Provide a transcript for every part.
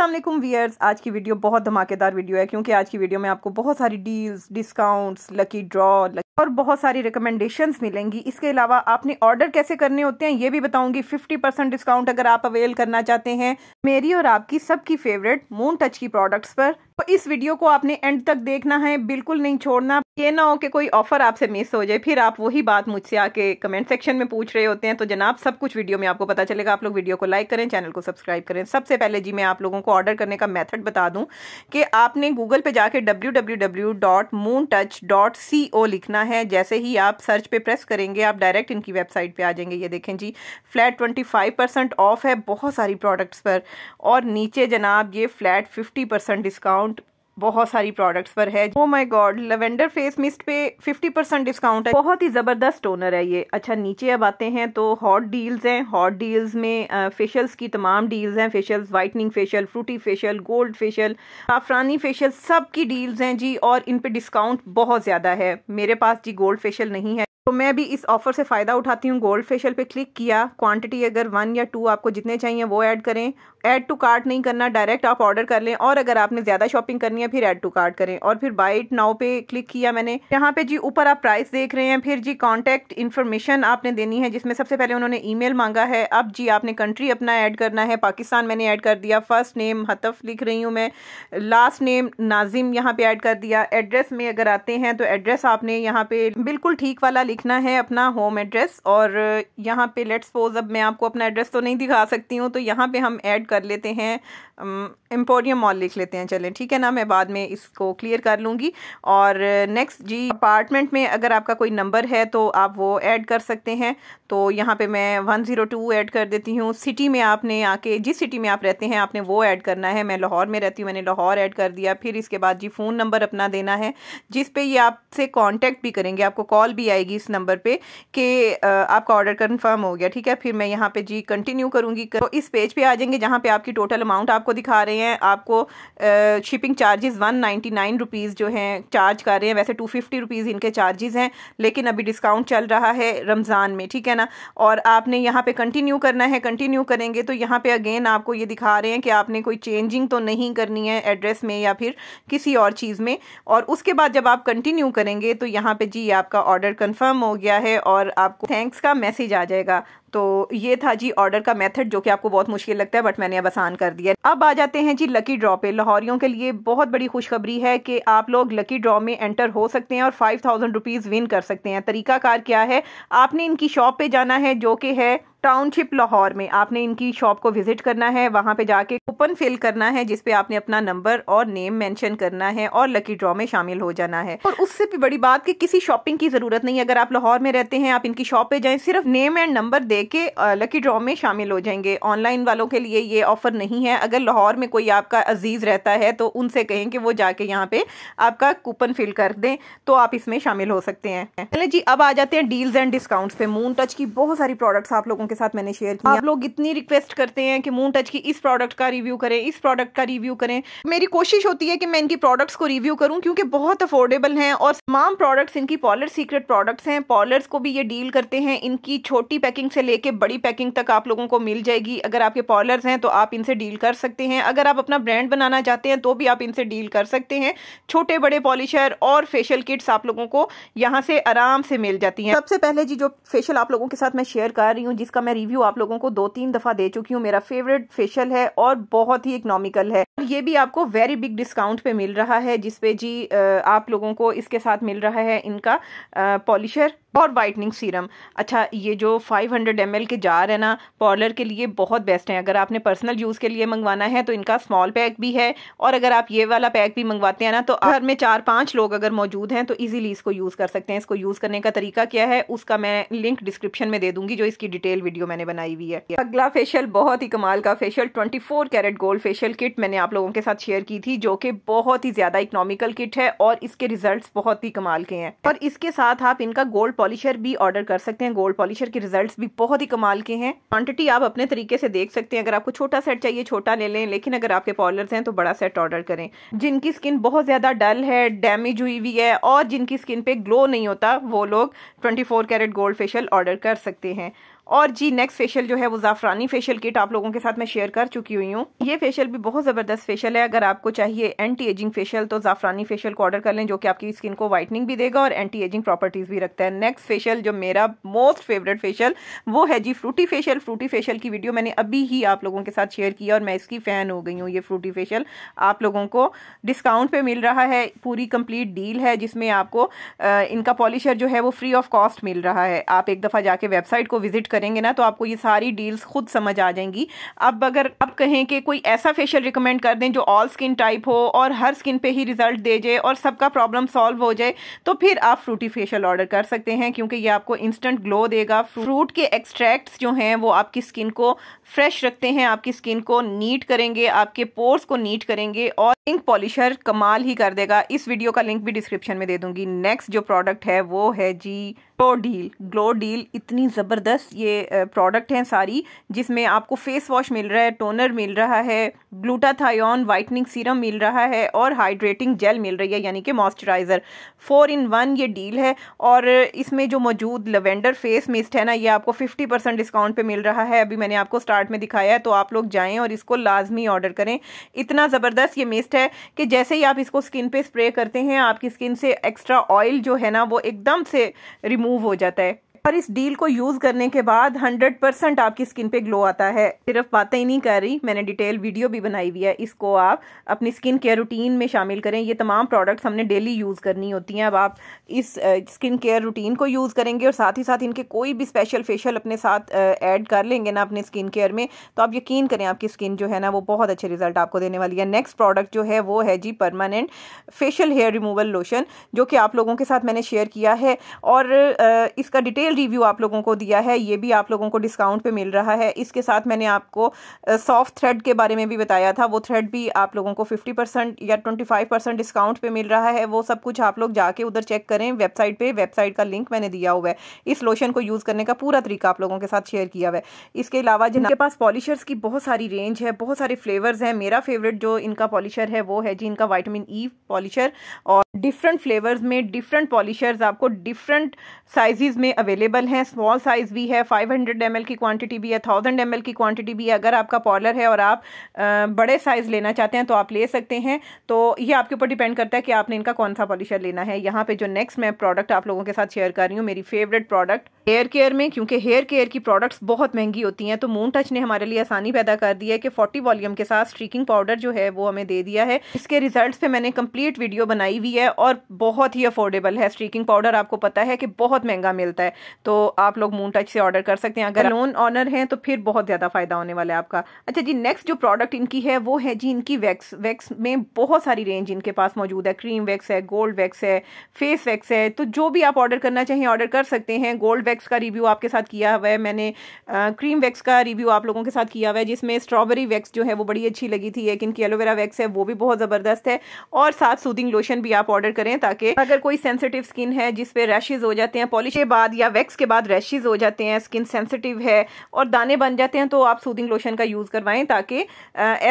असलम वीयर्स आज की वीडियो बहुत धमाकेदार वीडियो है क्योंकि आज की वीडियो में आपको बहुत सारी डील्स डिस्काउंट्स लकी ड्रॉ और बहुत सारी रिकमेंडेशंस मिलेंगी इसके अलावा आपने ऑर्डर कैसे करने होते हैं ये भी बताऊंगी 50 परसेंट डिस्काउंट अगर आप अवेल करना चाहते हैं मेरी और आपकी सबकी फेवरेट मून टच की प्रोडक्ट्स पर तो इस वीडियो को आपने एंड तक देखना है बिल्कुल नहीं छोड़ना ये ना हो कि कोई ऑफर आपसे मिस हो जाए फिर आप वही बात मुझसे आके कमेंट सेक्शन में पूछ रहे होते हैं तो जनाब सब कुछ वीडियो में आपको पता चलेगा आप लोग वीडियो को लाइक करें चैनल को सब्सक्राइब करें सबसे पहले जी मैं आप लोगों को ऑर्डर करने का मेथड बता दूं कि आपने गूगल पे जाके www.moontouch.co लिखना है जैसे ही आप सर्च पे प्रेस करेंगे आप डायरेक्ट इनकी वेबसाइट पे आ जाएंगे ये देखें जी फ्लैट ट्वेंटी ऑफ है बहुत सारी प्रोडक्ट्स पर और नीचे जनाब ये फ्लैट फिफ्टी डिस्काउंट बहुत सारी प्रोडक्ट्स पर है oh my God lavender face mist पे 50 परसेंट डिस्काउंट है बहुत ही ज़बरदस्त टोनर है ये अच्छा नीचे अब आते हैं तो हॉट डील्स हैं हॉट डील्स में फेशियल्स की तमाम डील्स हैं facials whitening facial fruity facial gold facial आफरानी फेशियल सब की डील्स हैं जी और इन पर डिस्काउंट बहुत ज़्यादा है मेरे पास जी गोल्ड फेशियल नहीं है तो मैं भी इस ऑफर से फ़ायदा उठाती हूँ गोल्ड फेशियल पे क्लिक किया क्वांटिटी अगर वन या टू आपको जितने चाहिए वो ऐड करें ऐड टू कार्ट नहीं करना डायरेक्ट आप ऑर्डर कर लें और अगर आपने ज़्यादा शॉपिंग करनी है फिर ऐड टू कार्ट करें और फिर बाइट नाउ पे क्लिक किया मैंने यहाँ पे जी ऊपर आप प्राइस देख रहे हैं फिर जी कॉन्टेक्ट इन्फॉर्मेशन आपने देनी है जिसमें सबसे पहले उन्होंने ई मांगा है अब जी आपने कंट्री अपना ऐड करना है पाकिस्तान मैंने ऐड कर दिया फर्स्ट नेम हतफ लिख रही हूँ मैं लास्ट नेम नाजिम यहाँ पे ऐड कर दिया एड्रेस में अगर आते हैं तो एड्रेस आपने यहाँ पे बिल्कुल ठीक वाला लिखना है अपना होम एड्रेस और यहाँ पे लेट्स पोज अब मैं आपको अपना एड्रेस तो नहीं दिखा सकती हूँ तो यहाँ पे हम ऐड कर लेते हैं एम्पोरियम मॉल लिख लेते हैं चलें ठीक है ना मैं बाद में इसको क्लियर कर लूँगी और नेक्स्ट जी अपार्टमेंट में अगर आपका कोई नंबर है तो आप वो ऐड कर सकते हैं तो यहाँ पे मैं वन ज़ीरो टू ऐड कर देती हूँ सिटी में आपने आके जिस सिटी में आप रहते हैं आपने वो ऐड करना है मैं लाहौर में रहती हूँ मैंने लाहौर ऐड कर दिया फिर इसके बाद जी फ़ोन नंबर अपना देना है जिस पर ये आपसे कॉन्टेक्ट भी करेंगे आपको कॉल भी आएगी इस नंबर पर कि आपका ऑर्डर कन्फर्म हो गया ठीक है फिर मैं यहाँ पर जी कंटिन्यू करूँगी तो इस पेज पर आ जाएंगे जहाँ पे आपकी टोटल अमाउंट आपको दिखा रहे हैं आपको shipping charges one ninety nine rupees जो हैं चार्ज कर रहे हैं वैसे टू फिफ्टी रुपीज़ इनके चार्जेस हैं लेकिन अभी डिस्काउंट चल रहा है रमज़ान में ठीक है ना और आपने यहाँ पे कंटिन्यू करना है कंटिन्यू करेंगे तो यहाँ पे अगेन आपको ये दिखा रहे हैं कि आपने कोई चेंजिंग तो नहीं करनी है एड्रेस में या फिर किसी और चीज़ में और उसके बाद जब आप कंटिन्यू करेंगे तो यहाँ पर जी आपका ऑर्डर कन्फर्म हो गया है और आपको थैंक्स का मैसेज आ जाएगा तो ये था जी ऑर्डर का मेथड जो कि आपको बहुत मुश्किल लगता है बट मैंने अब आसान कर दिया अब आ जाते हैं जी लकी ड्रॉ पे लाहौरियों के लिए बहुत बड़ी खुशखबरी है कि आप लोग लकी ड्रॉ में एंटर हो सकते हैं और फाइव थाउजेंड रुपीज़ विन कर सकते हैं तरीकाकार क्या है आपने इनकी शॉप पे जाना है जो कि है टाउनशिप लाहौर में आपने इनकी शॉप को विजिट करना है वहां पे जाके कूपन फिल करना है जिसपे आपने अपना नंबर और नेम मेंशन करना है और लकी ड्रॉ में शामिल हो जाना है और उससे भी बड़ी बात कि किसी शॉपिंग की जरूरत नहीं अगर आप लाहौर में रहते हैं आप इनकी शॉप पे जाएं सिर्फ नेम एंड नंबर दे के लकी ड्रॉ में शामिल हो जाएंगे ऑनलाइन वालों के लिए ये ऑफर नहीं है अगर लाहौर में कोई आपका अजीज रहता है तो उनसे कहें कि वो जाके यहाँ पे आपका कूपन फिल कर दें तो आप इसमें शामिल हो सकते हैं चले जी अब आ जाते हैं डील्स एंड डिस्काउंट्स पे मून टच की बहुत सारी प्रोडक्ट्स आप लोगों के के साथ मैंने शेयर किया आप लोग इतनी रिक्वेस्ट करते हैं कि मून टच की इस प्रोडक्ट का रिव्यू करें इस प्रोडक्ट का रिव्यू करें मेरी कोशिश होती है कि मैं इनकी प्रोडक्ट्स को रिव्यू करूं क्योंकि बहुत अफोर्डेबल हैं और तमाम प्रोडक्ट्स इनकी पॉलर सीक्रेट प्रोडक्ट्स हैं पॉलर्स को भी ये डील करते हैं इनकी छोटी पैकिंग से लेकर बड़ी पैकिंग तक आप लोगों को मिल जाएगी अगर आपके पॉलर्स हैं तो आप इनसे डील कर सकते हैं अगर आप अपना ब्रांड बनाना चाहते हैं तो भी आप इनसे डील कर सकते हैं छोटे बड़े पॉलिशर और फेशियल किट्स आप लोगों को यहाँ से आराम से मिल जाती है सबसे पहले जी जो फेशियल आप लोगों के साथ मैं शेयर कर रही हूँ जिसका मैं रिव्यू आप लोगों को दो तीन दफ़ा दे चुकी हूँ मेरा फेवरेट फेशियल है और बहुत ही इकोनॉमिकल है और ये भी आपको वेरी बिग डिस्काउंट पे मिल रहा है जिसपे जी आप लोगों को इसके साथ मिल रहा है इनका पॉलिशर और वाइटनिंग सीरम अच्छा ये जो 500 हंड्रेड के जार है ना पॉलर के लिए बहुत बेस्ट हैं अगर आपने पर्सनल यूज़ के लिए मंगवाना है तो इनका स्मॉल पैक भी है और अगर आप ये वाला पैक भी मंगवाते हैं ना तो घर में चार पाँच लोग अगर मौजूद हैं तो ईजिली इसको यूज़ कर सकते हैं इसको यूज़ करने का तरीका क्या है उसका मैं लिंक डिस्क्रिप्शन में दे दूंगी जो इसकी डिटेल वीडियो मैंने बनाई हुई है अगला फेशियल बहुत ही कमाल का facial twenty carat gold facial kit मैंने आप लोगों के साथ शेयर की थी जो कि बहुत ही ज़्यादा इकोनॉमिकल किट है और इसके रिजल्ट बहुत ही कमाल के हैं और इसके साथ आप इनका गोल्ड पॉलिशर भी ऑर्डर कर सकते हैं गोल्ड पॉलिशर के रिजल्ट्स भी बहुत ही कमाल के हैं क्वांटिटी आप अपने तरीके से देख सकते हैं अगर आपको छोटा सेट चाहिए छोटा ले लें लेकिन अगर आपके पॉलर्स हैं तो बड़ा सेट ऑर्डर करें जिनकी स्किन बहुत ज़्यादा डल है डैमेज हुई हुई है और जिनकी स्किन पे ग्लो नहीं होता वो लोग twenty carat gold facial order कर सकते हैं और जी नेक्स्ट फेशियल जो है वो ज़ाफ़रानी फेशियल किट आप लोगों के साथ मैं शेयर कर चुकी हुई हूँ ये फेशियल भी बहुत ज़बरदस्त फेशियल है अगर आपको चाहिए एंटी एजिंग फेशियल तो ज़ाफ़रानी फेशियल को ऑर्डर कर लें जो कि आपकी स्किन को वाइटनिंग भी देगा और एंटी एजिंग प्रॉपर्टीज़ भी रखता है नेक्स्ट फेशियल जो मेरा मोस्ट फेवरेट फेशियल वो है जी फ्रूटी फेशियल फ्रूटी फेशियल की वीडियो मैंने अभी ही आप लोगों के साथ शेयर की और मैं इसकी फ़ैन हो गई हूँ ये फ्रूटी फेशियल आप लोगों को डिस्काउंट पर मिल रहा है पूरी कंप्लीट डील है जिसमें आपको इनका पॉलिशर जो है वो फ्री ऑफ कॉस्ट मिल रहा है आप एक दफ़ा जाके वेबसाइट को विजिट करेंगे ना तो आपको ये सारी डील्स खुद समझ आ जाएंगी अब अगर आप कहें कि कोई ऐसा फेशियल रिकमेंड कर दें जो ऑल स्किन टाइप हो और हर स्किन पे ही रिजल्ट दे जाए और सबका प्रॉब्लम सॉल्व हो जाए तो फिर आप फ्रूटी फेशियल ऑर्डर कर सकते हैं क्योंकि ये आपको इंस्टेंट ग्लो देगा फ्रूट के एक्सट्रैक्ट्स जो हैं वो आपकी स्किन को फ्रेश रखते हैं आपकी स्किन को नीट करेंगे आपके पोर्स को नीट करेंगे और इंक पॉलिशर कमाल ही कर देगा इस वीडियो का लिंक भी डिस्क्रिप्शन में दे दूंगी नेक्स्ट जो प्रोडक्ट है वो है जी ग्लो डील ग्लो डील इतनी ज़बरदस्त ये प्रोडक्ट हैं सारी जिसमें आपको फेस वॉश मिल रहा है टोनर मिल रहा है ग्लूटाथायोन वाइटनिंग सीरम मिल रहा है और हाइड्रेटिंग जेल मिल रही है यानी कि मॉइस्चराइज़र फोर इन वन ये डील है और इसमें जो मौजूद लवेंडर फेस मिस्ट है ना ये आपको फिफ्टी परसेंट डिस्काउंट पर मिल रहा है अभी मैंने आपको स्टार्ट कार्ट में दिखाया है तो आप लोग जाएँ और इसको लाजमी ऑर्डर करें इतना ज़बरदस्त ये मिस्ट है कि जैसे ही आप इसको स्किन पे स्प्रे करते हैं आपकी स्किन से एक्स्ट्रा ऑयल जो है ना वो एकदम से रिमूव हो जाता है पर इस डील को यूज करने के बाद 100 परसेंट आपकी स्किन पे ग्लो आता है सिर्फ बातें ही नहीं कर रही मैंने डिटेल वीडियो भी बनाई हुई है इसको आप अपनी स्किन केयर रूटीन में शामिल करें ये तमाम प्रोडक्ट्स हमने डेली यूज करनी होती हैं अब आप इस स्किन केयर रूटीन को यूज करेंगे और साथ ही साथ इनके कोई भी स्पेशल फेशियल अपने साथ ऐड कर लेंगे ना अपने स्किन केयर में तो आप यकीन करें आपकी स्किन जो है ना वो बहुत अच्छे रिजल्ट आपको देने वाली है नेक्स्ट प्रोडक्ट जो है वो है जी permanent facial hair removal lotion जो कि आप लोगों के साथ मैंने शेयर किया है और इसका डिटेल रिव्यू आप लोगों को दिया है ये भी आप लोगों को डिस्काउंट पे मिल रहा है इसके साथ मैंने आपको सॉफ्ट थ्रेड के बारे में भी बताया था वो थ्रेड भी आप लोगों को फिफ्टी परसेंट या ट्वेंटी फाइव परसेंट डिस्काउंट पे मिल रहा है वो सब कुछ आप लोग जाके उधर चेक करें वेबसाइट पर वेबसाइट का लिंक मैंने दिया हुआ है इस लोशन को यूज़ करने का पूरा तरीका आप लोगों के साथ शेयर किया हुआ है इसके अलावा जिनके पास पॉलिशर्स की बहुत सारी रेंज है बहुत सारे फ्लेवर्स हैं मेरा फेवरेट जो इनका पॉलिशर है वो है जी इनका वाइटामिन ई पॉलिशर और डिफरेंट फ्लेवर्स में डिफरेंट पॉलिशर्स आपको डिफरेंट साइजेस में अवेलेबल अवेलेबल हैं स्मॉल साइज़ भी है 500 हंड्रेड की क्वांटिटी भी है 1000 एम की क्वांटिटी भी है अगर आपका पॉलर है और आप बड़े साइज़ लेना चाहते हैं तो आप ले सकते हैं तो ये आपके ऊपर डिपेंड करता है कि आपने इनका कौन सा पॉलिशर लेना है यहाँ पर जो नेक्स्ट मैं प्रोडक्ट आप लोगों के साथ शेयर कर रही हूँ मेरी फेवरेट प्रोडक्ट हेयर केयर में क्योंकि हेयर केयर की प्रोडक्ट्स बहुत महंगी होती हैं तो मून टच ने हमारे लिए आसानी पैदा कर दी है कि 40 वॉल्यूम के साथ स्ट्रीकिंग पाउडर जो है वो हमें दे दिया है इसके रिजल्ट्स पे मैंने कंप्लीट वीडियो बनाई हुई है और बहुत ही अफोर्डेबल है स्ट्रीकिंग पाउडर आपको पता है कि बहुत महंगा मिलता है तो आप लोग मून टच से ऑर्डर कर सकते हैं अगर लोन ऑनर हैं तो फिर बहुत ज़्यादा फ़ायदा होने वाला है आपका अच्छा जी नेक्स्ट जो प्रोडक्ट इनकी है वो है जी इनकी वैक्स वैक्स में बहुत सारी रेंज इनके पास मौजूद है क्रीम वैक्स है गोल्ड वैक्स है फेस वैक्स है तो जो भी आप ऑर्डर करना चाहिए ऑर्डर कर सकते हैं गोल्ड वैक्स वैक्स का रिव्यू आपके साथ किया हुआ है मैंने क्रीम वैक्स का रिव्यू आप लोगों के साथ किया हुआ है जिसमें स्ट्रॉबेरी वैक्स जो है वो बड़ी अच्छी लगी थी लेकिन की एलोवेरा वैक्स है वो भी बहुत ज़बरदस्त है और साथ सूदिंग लोशन भी आप ऑर्डर करें ताकि अगर कोई सेंसिटिव स्किन है जिसपे रैशेज हो जाते हैं पॉलिश के बाद या वैक्स के बाद रैशेज हो जाते हैं स्किन सेंसिटिव है और दाने बन जाते हैं तो आप सूदिंग लोशन का यूज़ करवाएं ताकि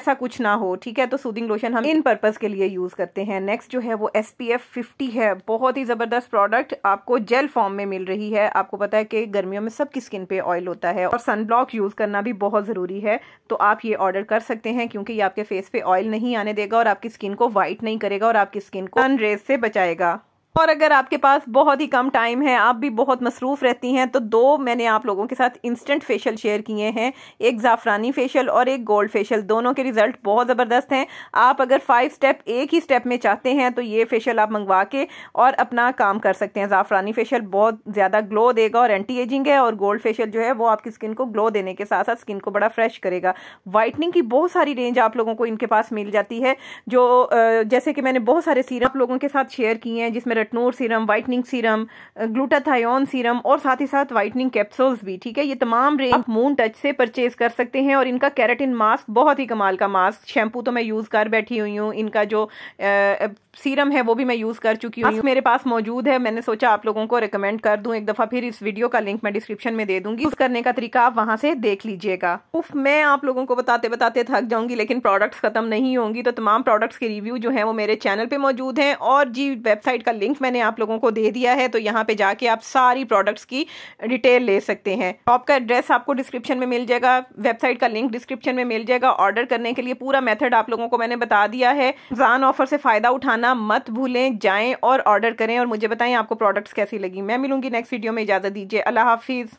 ऐसा कुछ ना हो ठीक है तो सूदिंग लोशन हम इन पर्पज़ के लिए यूज़ करते हैं नेक्स्ट जो है वो एस पी है बहुत ही ज़बरदस्त प्रोडक्ट आपको जेल फॉर्म में मिल रही है आपको पता पता है कि गर्मियों में सबकी स्किन पे ऑयल होता है और सनब्लॉक यूज़ करना भी बहुत ज़रूरी है तो आप ये ऑर्डर कर सकते हैं क्योंकि ये आपके फेस पे ऑयल नहीं आने देगा और आपकी स्किन को वाइट नहीं करेगा और आपकी स्किन को सन रेज से बचाएगा और अगर आपके पास बहुत ही कम टाइम है आप भी बहुत मसरूफ़ रहती हैं तो दो मैंने आप लोगों के साथ इंस्टेंट फेशियल शेयर किए हैं एक ज़ाफ़रानी फेशियल और एक गोल्ड फेशियल दोनों के रिज़ल्ट बहुत ज़बरदस्त हैं आप अगर फाइव स्टेप एक ही स्टेप में चाहते हैं तो ये फेशियल आप मंगवा के और अपना काम कर सकते हैं ज़ाफ़रानी फेशियल बहुत ज़्यादा ग्लो देगा और एंटी एजिंग है और गोल्ड फेशियल जो है वो आपकी स्किन को ग्लो देने के साथ साथ स्किन को बड़ा फ्रेश करेगा वाइटनिंग की बहुत सारी रेंज आप लोगों को इनके पास मिल जाती है जो जैसे कि मैंने बहुत सारे सीरम आप लोगों के साथ शेयर किए हैं जिसमें retinol serum whitening serum glutathione serum और साथ ही साथ वाइटनिंग कैप्सूल्स भी ठीक है ये तमाम रेंज आप मून टच से परचेज कर सकते हैं और इनका कैरेटिन मास्क बहुत ही कमाल का मास्क शैम्पू तो मैं यूज़ कर बैठी हुई हूँ इनका जो सीरम uh, uh, है वो भी मैं यूज़ कर चुकी हूँ मेरे पास मौजूद है मैंने सोचा आप लोगों को रिकमेंड कर दूँ एक दफ़ा फिर इस वीडियो का लिंक मैं डिस्क्रिप्शन में दे दूंगी यूज़ करने का तरीका आप वहाँ से देख लीजिएगा उफ मैं आप लोगों को बताते बताते थक जाऊंगी लेकिन प्रोडक्ट्स ख़त्म नहीं होंगी तो तमाम प्रोडक्ट्स के रिव्यू जो है वो मेरे चैनल पे मौजूद हैं और जी वेबसाइट का लिंक लिंक मैंने आप लोगों को दे दिया है तो यहाँ पे जाके आप सारी प्रोडक्ट्स की डिटेल ले सकते हैं शॉप का एड्रेस आपको डिस्क्रिप्शन में मिल जाएगा वेबसाइट का लिंक डिस्क्रिप्शन में मिल जाएगा ऑर्डर करने के लिए पूरा मेथड आप लोगों को मैंने बता दिया है जान ऑफर से फ़ायदा उठाना मत भूलें जाए और ऑर्डर करें और मुझे बताएं आपको प्रोडक्ट्स कैसी लगी मैं मिलूंगी नेक्स्ट वीडियो में इजाज़त दीजिए अल्लाह हाफिज़